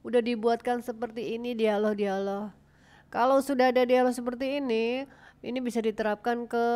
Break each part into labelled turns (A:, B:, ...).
A: udah dibuatkan seperti ini dialog-dialog. Kalau sudah ada dialog seperti ini, ini bisa diterapkan ke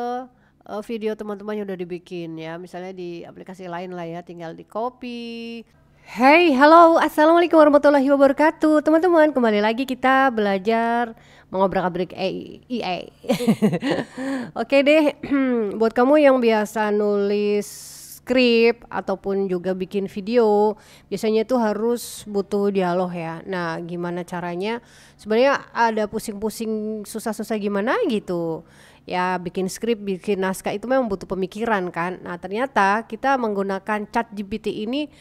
A: uh, video teman-teman yang udah dibikin ya, misalnya di aplikasi lain lah ya, tinggal di copy. Hey, halo, assalamualaikum warahmatullahi wabarakatuh, teman-teman. Kembali lagi kita belajar mengobrak abrik EA. Oke deh, buat kamu yang biasa nulis skrip ataupun juga bikin video biasanya itu harus butuh dialog ya nah gimana caranya sebenarnya ada pusing-pusing susah-susah gimana gitu ya bikin skrip bikin naskah itu memang butuh pemikiran kan nah ternyata kita menggunakan chat GPT ini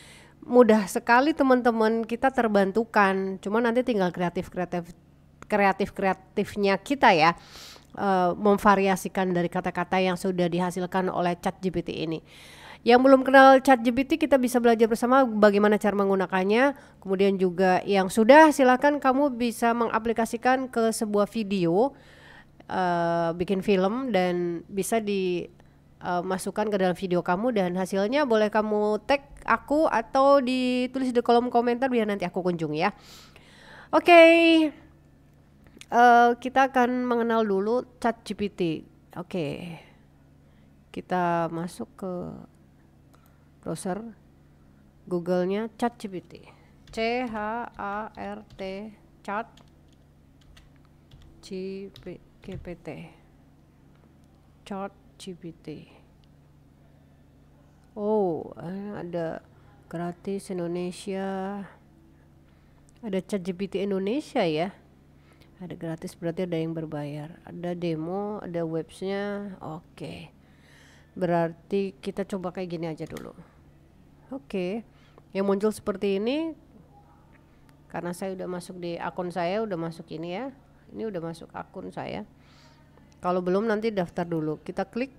A: mudah sekali teman-teman kita terbantukan cuma nanti tinggal kreatif kreatif kreatif kreatifnya kita ya uh, memvariasikan dari kata-kata yang sudah dihasilkan oleh chat GPT ini. Yang belum kenal Chat GPT kita bisa belajar bersama bagaimana cara menggunakannya. Kemudian juga yang sudah silahkan kamu bisa mengaplikasikan ke sebuah video, uh, bikin film dan bisa di eh, masukkan ke dalam video kamu dan hasilnya boleh kamu tag aku atau ditulis di kolom komentar biar nanti aku kunjung ya. Oke. Okay. Uh, eh, kita akan mengenal dulu Chat GPT. Oke. Okay. Kita masuk ke browser Google-nya ChatGPT. C H A R T Chat GPT. Chat GPT. Oh, eh, ada gratis Indonesia. Ada ChatGPT Indonesia ya. Ada gratis berarti ada yang berbayar. Ada demo, ada websnya. Oke. Okay. Berarti kita coba kayak gini aja dulu. Oke. Yang muncul seperti ini karena saya udah masuk di akun saya udah masuk ini ya. Ini udah masuk akun saya. Kalau belum nanti daftar dulu. Kita klik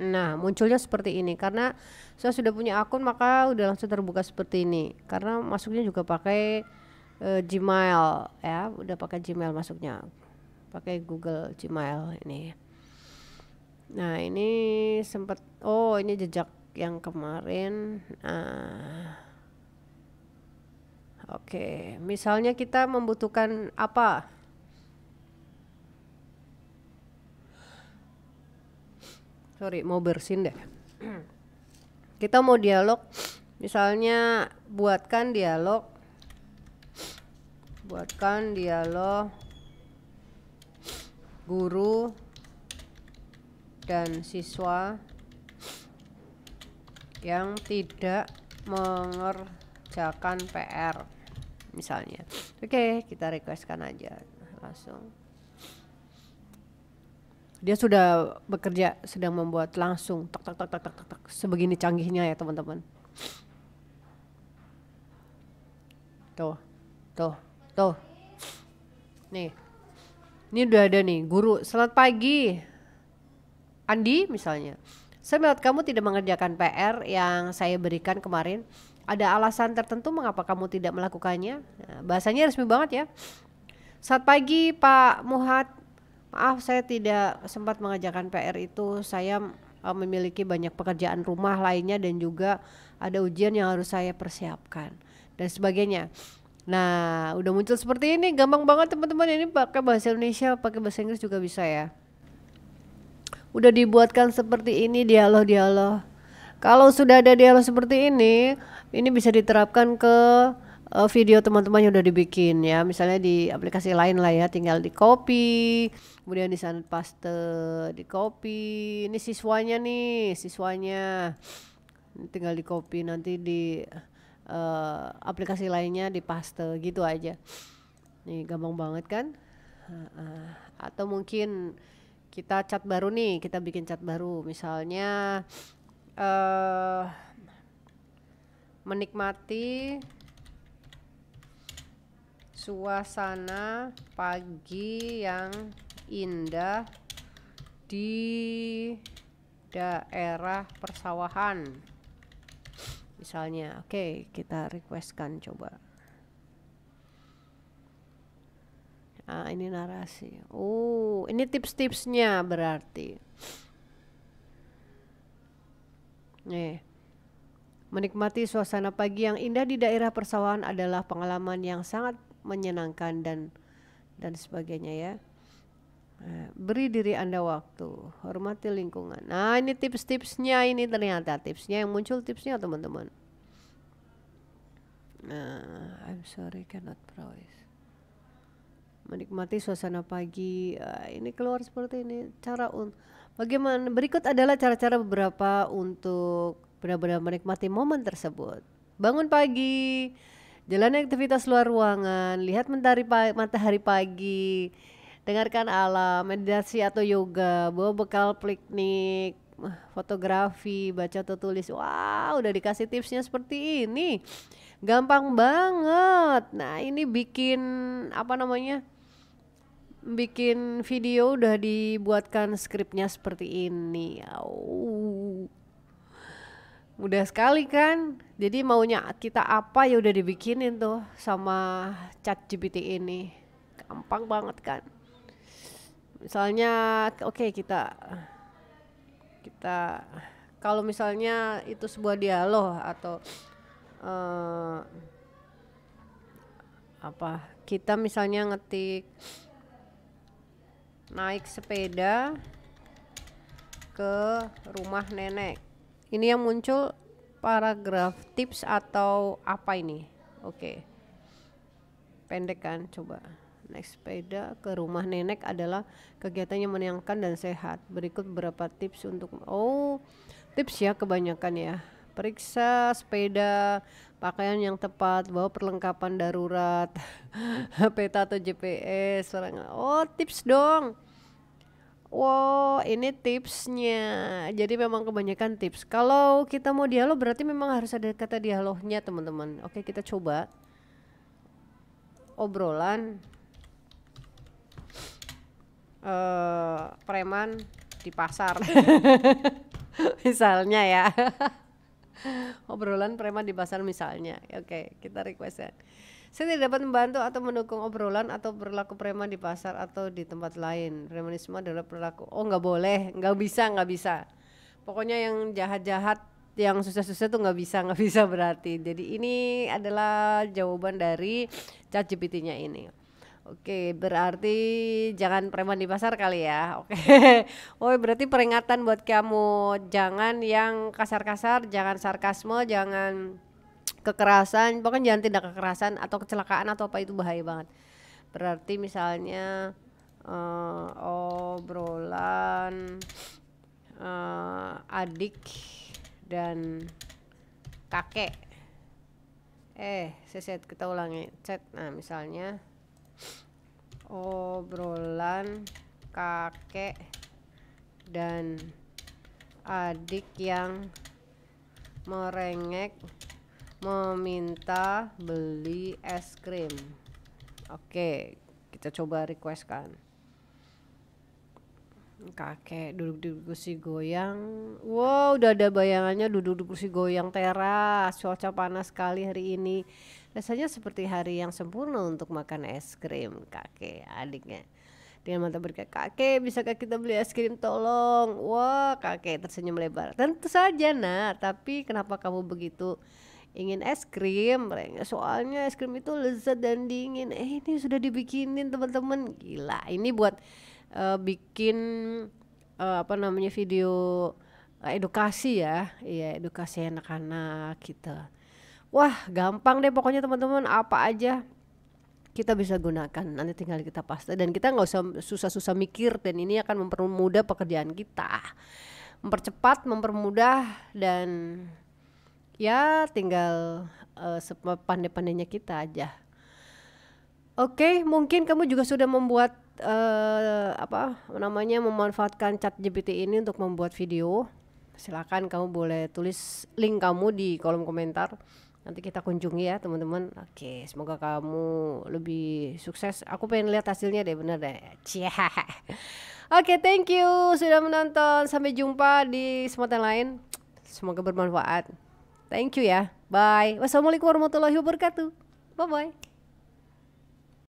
A: Nah, munculnya seperti ini karena saya sudah punya akun maka udah langsung terbuka seperti ini. Karena masuknya juga pakai e, Gmail ya, udah pakai Gmail masuknya. Pakai Google Gmail ini. Nah, ini sempat oh, ini jejak yang kemarin uh, oke okay. misalnya kita membutuhkan apa sorry mau bersin deh kita mau dialog misalnya buatkan dialog buatkan dialog guru dan siswa yang tidak mengerjakan PR misalnya oke okay, kita requestkan aja langsung dia sudah bekerja sedang membuat langsung tak tak tak tak tak tak, tak sebegini canggihnya ya teman-teman tuh tuh tuh nih ini udah ada nih guru selamat pagi Andi misalnya saya melihat kamu tidak mengerjakan PR yang saya berikan kemarin. Ada alasan tertentu mengapa kamu tidak melakukannya? Nah, bahasanya resmi banget ya. Saat pagi Pak Muhat, maaf saya tidak sempat mengerjakan PR itu. Saya eh, memiliki banyak pekerjaan rumah lainnya dan juga ada ujian yang harus saya persiapkan dan sebagainya. Nah, udah muncul seperti ini, gampang banget teman-teman ini pakai bahasa Indonesia, pakai bahasa Inggris juga bisa ya udah dibuatkan seperti ini dialog-dialog. Kalau sudah ada dialog seperti ini, ini bisa diterapkan ke uh, video teman-teman yang udah dibikin ya. Misalnya di aplikasi lain lah ya, tinggal di copy, kemudian di sana paste, di copy. Ini siswanya nih, siswanya. Ini tinggal di copy nanti di uh, aplikasi lainnya di paste gitu aja. ini gampang banget kan? Atau mungkin kita cat baru nih kita bikin cat baru misalnya uh, menikmati suasana pagi yang indah di daerah persawahan misalnya oke okay, kita requestkan coba Nah, ini narasi. Oh, ini tips-tipsnya berarti. Nih. Menikmati suasana pagi yang indah di daerah persawahan adalah pengalaman yang sangat menyenangkan dan dan sebagainya ya. Eh, beri diri Anda waktu, hormati lingkungan. Nah, ini tips-tipsnya ini ternyata tipsnya yang muncul tipsnya teman-teman. Nah, I'm sorry cannot promise menikmati suasana pagi. Uh, ini keluar seperti ini. Cara untuk bagaimana? Berikut adalah cara-cara beberapa untuk benar-benar menikmati momen tersebut. Bangun pagi, jalan aktivitas luar ruangan, lihat mentari pagi, matahari pagi, dengarkan alam, meditasi atau yoga, bawa bekal piknik, eh, fotografi, baca atau tulis. Wow, udah dikasih tipsnya seperti ini. Gampang banget. Nah, ini bikin apa namanya? bikin video udah dibuatkan skripnya seperti ini. Oh. Mudah sekali kan? Jadi maunya kita apa ya udah dibikinin tuh sama chat GPT ini. Gampang banget kan? Misalnya oke okay, kita kita kalau misalnya itu sebuah dialog atau uh, apa kita misalnya ngetik naik sepeda ke rumah nenek. Ini yang muncul paragraf tips atau apa ini? Oke. Okay. Pendek kan coba. Naik sepeda ke rumah nenek adalah kegiatan yang menyenangkan dan sehat. Berikut beberapa tips untuk Oh, tips ya kebanyakan ya. Periksa sepeda pakaian yang tepat, bawa perlengkapan darurat, peta atau GPS, orang oh tips dong. Wow, ini tipsnya. Jadi memang kebanyakan tips. Kalau kita mau dialog berarti memang harus ada kata dialognya, teman-teman. Oke, kita coba. Obrolan uh, preman di pasar. Misalnya ya. obrolan preman di pasar misalnya. Ya, oke, kita request ya. Saya tidak dapat membantu atau mendukung obrolan atau berlaku preman di pasar atau di tempat lain. Premanisme adalah perilaku. Oh, nggak boleh, nggak bisa, nggak bisa. Pokoknya yang jahat-jahat, yang susah-susah tuh nggak bisa, nggak bisa berarti. Jadi ini adalah jawaban dari gpt nya ini. Oke, berarti jangan preman di pasar kali ya. Oke. oh, berarti peringatan buat kamu jangan yang kasar-kasar, jangan sarkasme, jangan kekerasan, Pokoknya jangan tindak kekerasan atau kecelakaan atau apa itu bahaya banget. Berarti misalnya uh, obrolan uh, adik dan kakek. Eh, seset kita ulangi. chat. Nah, misalnya obrolan kakek dan adik yang merengek meminta beli es krim. Oke, kita coba request kan kakek duduk di kursi goyang wow udah ada bayangannya duduk di kursi goyang teras cuaca panas sekali hari ini rasanya seperti hari yang sempurna untuk makan es krim kakek adiknya dengan mata berkata kakek bisakah kita beli es krim tolong wah kakek tersenyum lebar tentu saja nak tapi kenapa kamu begitu ingin es krim soalnya es krim itu lezat dan dingin eh ini sudah dibikinin teman-teman gila ini buat uh, bikin uh, apa namanya video uh, edukasi ya, iya edukasi anak-anak gitu. Wah gampang deh pokoknya teman-teman apa aja kita bisa gunakan nanti tinggal kita paste dan kita nggak usah susah-susah mikir dan ini akan mempermudah pekerjaan kita mempercepat mempermudah dan ya tinggal uh, sepandai-pandainya kita aja oke okay, mungkin kamu juga sudah membuat uh, apa namanya memanfaatkan chat GPT ini untuk membuat video silakan kamu boleh tulis link kamu di kolom komentar nanti kita kunjungi ya teman-teman oke semoga kamu lebih sukses aku pengen lihat hasilnya deh bener deh Cia. oke thank you sudah menonton sampai jumpa di semuanya lain semoga bermanfaat thank you ya bye wassalamualaikum warahmatullahi wabarakatuh bye bye